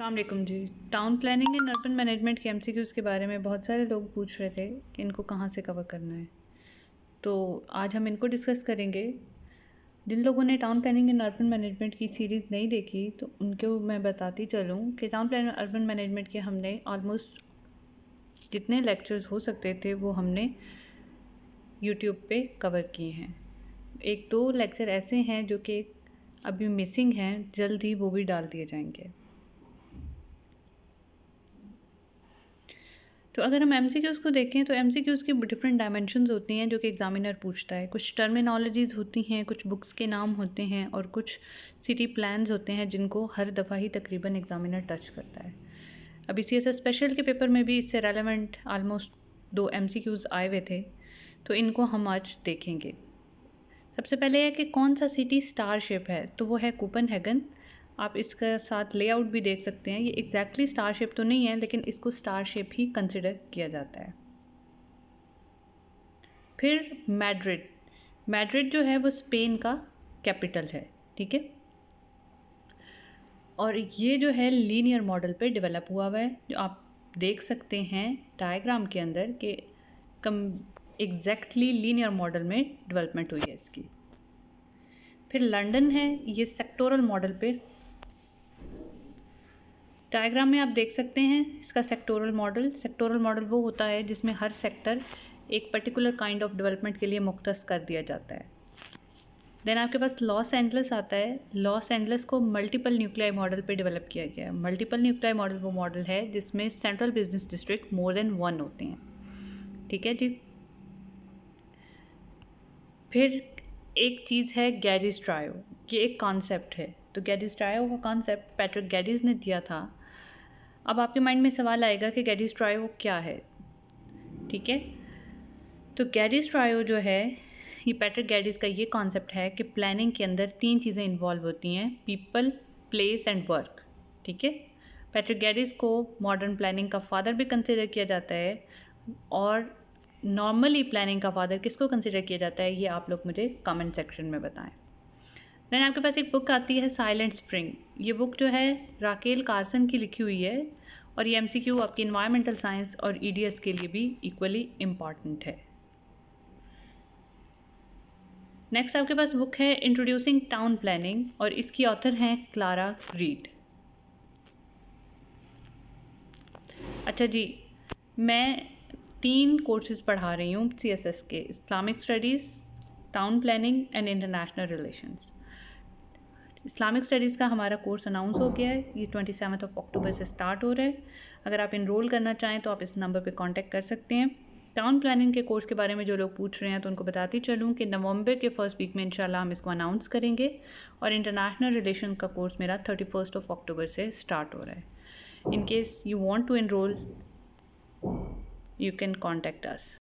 अल्लाम जी town planning and urban management के एमसीक्यूज़ के बारे में बहुत सारे लोग पूछ रहे थे कि इनको कहाँ से कवर करना है तो आज हम इनको डिस्कस करेंगे जिन लोगों ने town planning and urban management की सीरीज़ नहीं देखी तो उनको मैं बताती चलूँ कि टाउन प्लान अर्बन मैनेजमेंट के हमने ऑलमोस्ट जितने लेक्चर्स हो सकते थे वो हमने यूट्यूब पे कवर किए हैं एक दो लेक्चर ऐसे हैं जो कि अभी मिसिंग हैं जल्द ही वो भी डाल दिए जाएंगे तो अगर हम एम को देखें तो एम की डिफरेंट डायमेंशन होती हैं जो कि एग्जामिनर पूछता है कुछ टर्मिनोलॉजीज़ होती हैं कुछ बुक्स के नाम होते हैं और कुछ सिटी प्लान्स होते हैं जिनको हर दफ़ा ही तकरीबन एग्जामिनर टच करता है अभी सी एस स्पेशल के पेपर में भी इससे रेलिवेंट आलमोस्ट दो एम सी क्यूज़ आए हुए थे तो इनको हम आज देखेंगे सबसे पहले है कि कौन सा सिटी स्टारशिप है तो वो है कूपन हैगन आप इसके साथ लेआउट भी देख सकते हैं ये एग्जैक्टली स्टार शेप तो नहीं है लेकिन इसको स्टार शेप ही कंसिडर किया जाता है फिर मैड्रिड मैड्रिड जो है वो स्पेन का कैपिटल है ठीक है और ये जो है लीनियर मॉडल पे डेवलप हुआ हुआ है जो आप देख सकते हैं डायग्राम के अंदर कि कम एग्जैक्टली लीनियर मॉडल में डेवलपमेंट हुई है इसकी फिर लंदन है ये सेक्टोरल मॉडल पे डायग्राम में आप देख सकते हैं इसका सेक्टोरल मॉडल सेक्टोरल मॉडल वो होता है जिसमें हर सेक्टर एक पर्टिकुलर काइंड ऑफ डेवलपमेंट के लिए मुख्त कर दिया जाता है देन आपके पास लॉस एंजलस आता है लॉस एंजलस को मल्टीपल न्यूक्लियाई मॉडल पे डेवलप किया गया है मल्टीपल न्यूक्लियाई मॉडल वो मॉडल है जिसमें central business district more than one होते हैं ठीक है जी फिर एक चीज़ है गैरिज ट्रायो ये एक कॉन्सेप्ट है तो गैडिस ट्रायो का कॉन्सेप्ट पैट्रिक गैडिस ने दिया था अब आपके माइंड में सवाल आएगा कि गैडिस ट्रायो क्या है ठीक है तो गैडिस ट्रायो जो है ये पैट्रिक गैडिस का ये कॉन्सेप्ट है कि प्लानिंग के अंदर तीन चीज़ें इन्वॉल्व होती हैं पीपल प्लेस एंड वर्क ठीक है पैट्रिक गैडिस को मॉडर्न प्लानिंग का फादर भी कंसिडर किया जाता है और नॉर्मली प्लानिंग का फादर किसको कंसिडर किया जाता है ये आप लोग मुझे कमेंट सेक्शन में बताएं दैन आपके पास एक बुक आती है साइलेंट स्प्रिंग ये बुक जो है राकेल कार्सन की लिखी हुई है और ये एम सी क्यू आपकी इन्वायरमेंटल साइंस और ई डी एस के लिए भी इक्वली इम्पॉर्टेंट है नेक्स्ट आपके पास बुक है इंट्रोड्यूसिंग टाउन प्लानिंग और इसकी ऑथर हैं क्लारा रीड अच्छा जी मैं तीन कोर्सेज पढ़ा रही हूँ सी एस एस के Islamic studies town planning and international relations Islamic studies का हमारा कोर्स अनाउंस हो गया है ये ट्वेंटी सेवन्थ ऑफ अक्टूबर से स्टार्ट हो रहा है अगर आप इनरोल करना चाहें तो आप इस नंबर पर कॉन्टैक्ट कर सकते हैं टाउन प्लानिंग के कोर्स के बारे में जो लोग पूछ रहे हैं तो उनको बताती चलूँ कि नवंबर के फर्स्ट वीक में इंशाल्लाह हम इसको अनाउंस करेंगे और इंटरनेशनल रिलेशन का कोर्स मेरा थर्टी फर्स्ट ऑफ अक्टूबर से स्टार्ट हो रहा है in case you want to enrol you can contact us